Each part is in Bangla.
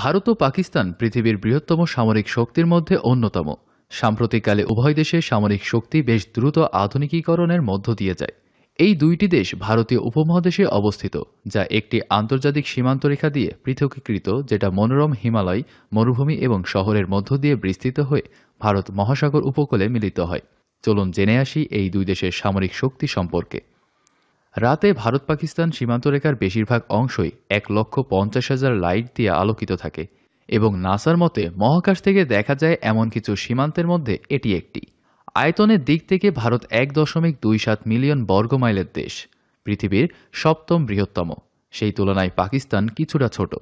ভারত ও পাকিস্তান পৃথিবীর বৃহত্তম সামরিক শক্তির মধ্যে অন্যতম সাম্প্রতিককালে উভয় দেশের সামরিক শক্তি বেশ দ্রুত আধুনিকীকরণের মধ্য দিয়ে যায় এই দুইটি দেশ ভারতীয় উপমহাদেশে অবস্থিত যা একটি আন্তর্জাতিক সীমান্ত রেখা দিয়ে পৃথকীকৃত যেটা মনোরম হিমালয় মরুভূমি এবং শহরের মধ্য দিয়ে বিস্তৃত হয়ে ভারত মহাসাগর উপকূলে মিলিত হয় চলুন জেনে আসি এই দুই দেশের সামরিক শক্তি সম্পর্কে রাতে ভারত পাকিস্তান সীমান্তরেখার বেশিরভাগ অংশই এক লক্ষ পঞ্চাশ হাজার লাইট দিয়ে আলোকিত থাকে এবং নাসার মতে মহাকাশ থেকে দেখা যায় এমন কিছু সীমান্তের মধ্যে এটি একটি আয়তনের দিক থেকে ভারত এক দশমিক দুই সাত মিলিয়ন বর্গমাইলের দেশ পৃথিবীর সপ্তম বৃহত্তম সেই তুলনায় পাকিস্তান কিছুটা ছোট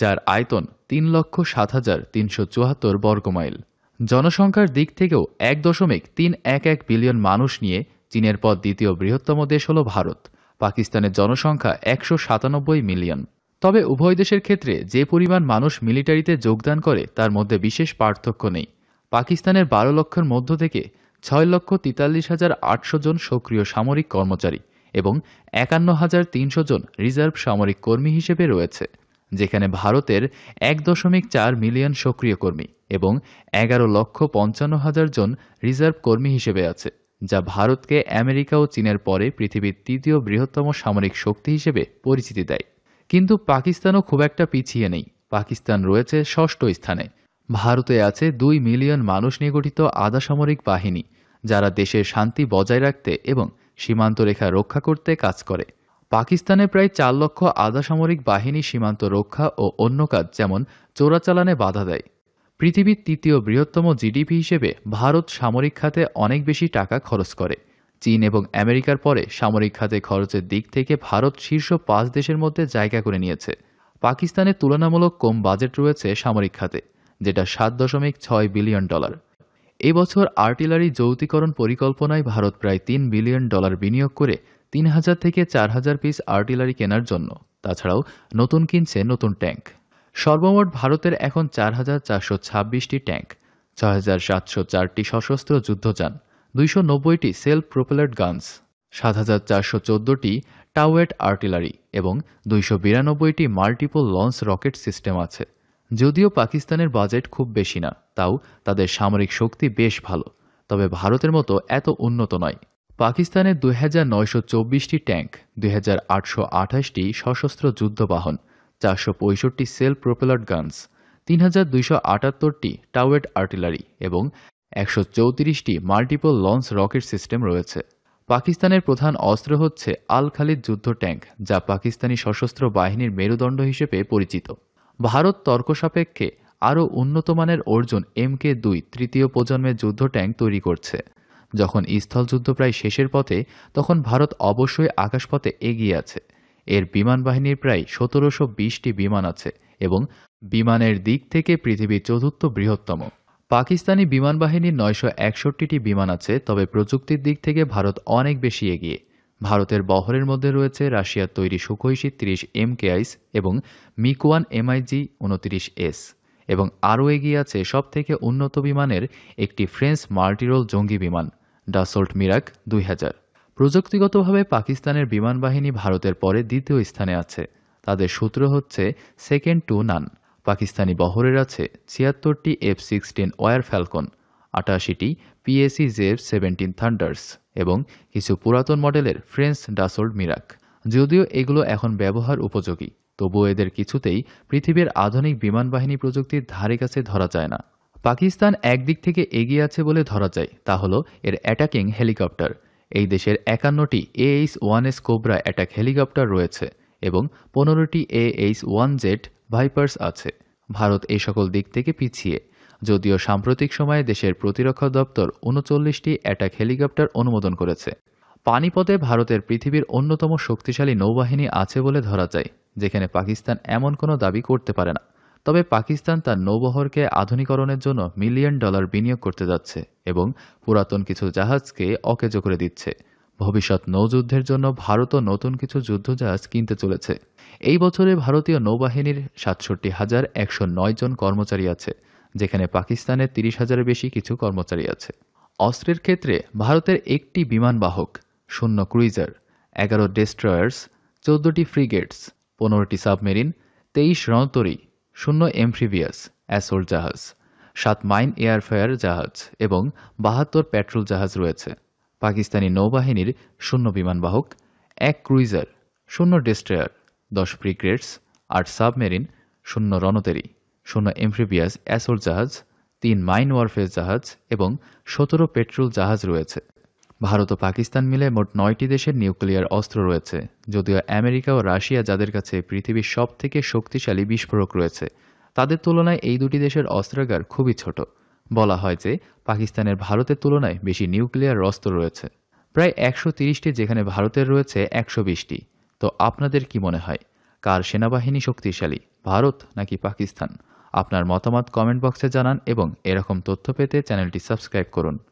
যার আয়তন তিন লক্ষ সাত হাজার তিনশো চুয়াত্তর বর্গমাইল জনসংখ্যার দিক থেকেও এক দশমিক তিন এক এক বিলিয়ন মানুষ নিয়ে চীনের পর দ্বিতীয় বৃহত্তম দেশ হল ভারত পাকিস্তানের জনসংখ্যা একশো সাতানব্বই মিলিয়ন তবে উভয় দেশের ক্ষেত্রে যে পরিমাণ মানুষ মিলিটারিতে যোগদান করে তার মধ্যে বিশেষ পার্থক্য নেই পাকিস্তানের বারো লক্ষের মধ্য থেকে ছয় লক্ষ তেতাল্লিশ হাজার আটশো জন সক্রিয় সামরিক কর্মচারী এবং একান্ন হাজার তিনশো জন রিজার্ভ সামরিক কর্মী হিসেবে রয়েছে যেখানে ভারতের এক দশমিক চার মিলিয়ন সক্রিয় কর্মী এবং এগারো লক্ষ পঞ্চান্ন হাজার জন রিজার্ভ কর্মী হিসেবে আছে যা ভারতকে আমেরিকা ও চীনের পরে পৃথিবীর তৃতীয় বৃহত্তম সামরিক শক্তি হিসেবে পরিচিতি দেয় কিন্তু পাকিস্তানও খুব একটা পিছিয়ে নেই পাকিস্তান রয়েছে ষষ্ঠ স্থানে ভারতে আছে দুই মিলিয়ন মানুষ নিয়ে গঠিত আধাসামরিক বাহিনী যারা দেশের শান্তি বজায় রাখতে এবং সীমান্ত রেখা রক্ষা করতে কাজ করে পাকিস্তানে প্রায় চার লক্ষ আধাসামরিক বাহিনী সীমান্ত রক্ষা ও অন্য কাজ যেমন চোরাচালানে বাধা দেয় পৃথিবীর তৃতীয় বৃহত্তম জিডিপি হিসেবে ভারত সামরিক খাতে অনেক বেশি টাকা খরচ করে চীন এবং আমেরিকার পরে সামরিক খাতে খরচের দিক থেকে ভারত শীর্ষ পাঁচ দেশের মধ্যে জায়গা করে নিয়েছে পাকিস্তানের তুলনামূলক কম বাজেট রয়েছে সামরিক খাতে যেটা সাত দশমিক ছয় বিলিয়ন ডলার এবছর আর্টিলারি যৌতিকরণ পরিকল্পনায় ভারত প্রায় তিন বিলিয়ন ডলার বিনিয়োগ করে তিন হাজার থেকে চার হাজার পিস আর্টিলারি কেনার জন্য তাছাড়াও নতুন কিনছে নতুন ট্যাঙ্ক সর্বমোট ভারতের এখন চার হাজার চারশো ছাব্বিশটি ট্যাঙ্ক ছয় হাজার সাতশো চারটি সশস্ত্র যুদ্ধযান দুইশো নব্বইটি সেলফ প্রোপেলার্ড গানস সাত হাজার চারশো চোদ্দোটি টাওয়েট আর্টিলারি এবং দুইশো বিরানব্বইটি মাল্টিপল লঞ্চ রকেট সিস্টেম আছে যদিও পাকিস্তানের বাজেট খুব বেশি না তাও তাদের সামরিক শক্তি বেশ ভালো তবে ভারতের মতো এত উন্নত নয় পাকিস্তানের দুই হাজার নয়শো চব্বিশটি ট্যাঙ্ক দুই হাজার আটশো আঠাশটি সশস্ত্র যুদ্ধবাহন চারশো পঁয়ষট্টি সেল প্রোপেলার গানস তিন হাজার দুইশো আটাত্তরটি টাওয়েট আর্টিলারি এবং একশো চৌত্রিশটি মাল্টিপল লঞ্চ রকেট সিস্টেম রয়েছে পাকিস্তানের প্রধান অস্ত্র হচ্ছে আল খালিদ যুদ্ধ ট্যাঙ্ক যা পাকিস্তানি সশস্ত্র বাহিনীর মেরুদণ্ড হিসেবে পরিচিত ভারত তর্ক সাপেক্ষে আরও উন্নতমানের অর্জুন এম কে দুই তৃতীয় প্রজন্মের যুদ্ধ ট্যাঙ্ক তৈরি করছে যখন স্থলযুদ্ধ প্রায় শেষের পথে তখন ভারত অবশ্যই আকাশপথে এগিয়ে আছে এর বিমান বাহিনীর প্রায় সতেরোশো বিশটি বিমান আছে এবং বিমানের দিক থেকে পৃথিবীর চতুর্থ বৃহত্তম পাকিস্তানি বিমান বাহিনীর নয়শো একষট্টিটি বিমান আছে তবে প্রযুক্তির দিক থেকে ভারত অনেক বেশি এগিয়ে ভারতের বহরের মধ্যে রয়েছে রাশিয়ার তৈরি সুখৈশি তিরিশ এম কেআইস এবং মিকোয়ান এমআইজি উনত্রিশ এস এবং আরও এগিয়ে আছে সব থেকে উন্নত বিমানের একটি ফ্রেঞ্চ মাল্টিরোল জঙ্গি বিমান ডাসোল্ট মিরাক দুই হাজার প্রযুক্তিগতভাবে পাকিস্তানের বিমান বাহিনী ভারতের পরে দ্বিতীয় স্থানে আছে তাদের সূত্র হচ্ছে সেকেন্ড টু নান পাকিস্তানি বহরের আছে ছিয়াত্তরটি এফ সিক্সটিন ওয়ার ফ্যালকন আটাশিটি পিএসি জেব সেভেন্টিন থান্ডার্স এবং কিছু পুরাতন মডেলের ফ্রেঞ্চ ডাসোল্ড মিরাক যদিও এগুলো এখন ব্যবহার উপযোগী তবুও এদের কিছুতেই পৃথিবীর আধুনিক বিমান বাহিনী প্রযুক্তির ধারে কাছে ধরা যায় না পাকিস্তান একদিক থেকে এগিয়ে আছে বলে ধরা যায় তা হলো এর অ্যাটাকিং হেলিকপ্টার এই দেশের একান্নটি AH one S Cobra attack helicopter রয়েছে এবং পনেরোটি এএইচ ওয়ান জেট ভাইপার্স আছে ভারত এই সকল দিক থেকে পিছিয়ে যদিও সাম্প্রতিক সময়ে দেশের প্রতিরক্ষা দপ্তর উনচল্লিশটি অ্যাটাক হেলিকপ্টার অনুমোদন করেছে পানিপথে ভারতের পৃথিবীর অন্যতম শক্তিশালী নৌবাহিনী আছে বলে ধরা যায় যেখানে পাকিস্তান এমন কোনো দাবি করতে পারে না তবে পাকিস্তান তার নৌবহরকে আধুনিকরণের জন্য মিলিয়ন ডলার বিনিয়োগ করতে যাচ্ছে এবং পুরাতন কিছু জাহাজকে অকেজো করে দিচ্ছে ভবিষ্যৎ নৌযুদ্ধের জন্য ভারতও নতুন কিছু যুদ্ধজাহাজ কিনতে চলেছে এই বছরে ভারতীয় নৌবাহিনীর সাতষট্টি হাজার একশো নয় জন কর্মচারী আছে যেখানে পাকিস্তানের তিরিশ হাজারের বেশি কিছু কর্মচারী আছে অস্ত্রের ক্ষেত্রে ভারতের একটি বিমানবাহক শূন্য ক্রুইজার এগারো ডেস্ট্রয়ার্স চোদ্দোটি ফ্রিগেটস পনেরোটি সাবমেরিন তেইশ রণতরী শূন্য এমফ্রিভিয়াস অ্যাসোল্ট জাহাজ সাত মাইন এয়ারফায়ার জাহাজ এবং বাহাত্তর পেট্রোল জাহাজ রয়েছে পাকিস্তানি নৌবাহিনীর শূন্য বিমানবাহক এক ক্রুইজার শূন্য ডেস্ট্রয়ার দশ ব্রিগ্রেডস আট সাবমেরিন শূন্য রণতেরি শূন্য এমফ্রিবিয়াস অ্যাসোল্ট জাহাজ তিন মাইন ওয়ারফেয়ার জাহাজ এবং সতেরো পেট্রোল জাহাজ রয়েছে ভারত ও পাকিস্তান মিলে মোট নয়টি দেশের নিউক্লিয়ার অস্ত্র রয়েছে যদিও আমেরিকা ও রাশিয়া যাদের কাছে পৃথিবীর সব থেকে শক্তিশালী বিস্ফোরক রয়েছে তাদের তুলনায় এই দুটি দেশের অস্ত্রাগার খুবই ছোট বলা হয় যে পাকিস্তানের ভারতের তুলনায় বেশি নিউক্লিয়ার অস্ত্র রয়েছে প্রায় একশো তিরিশটি যেখানে ভারতের রয়েছে একশো বিশটি তো আপনাদের কি মনে হয় কার সেনাবাহিনী শক্তিশালী ভারত নাকি পাকিস্তান আপনার মতামত কমেন্ট বক্সে জানান এবং এরকম তথ্য পেতে চ্যানেলটি সাবস্ক্রাইব করুন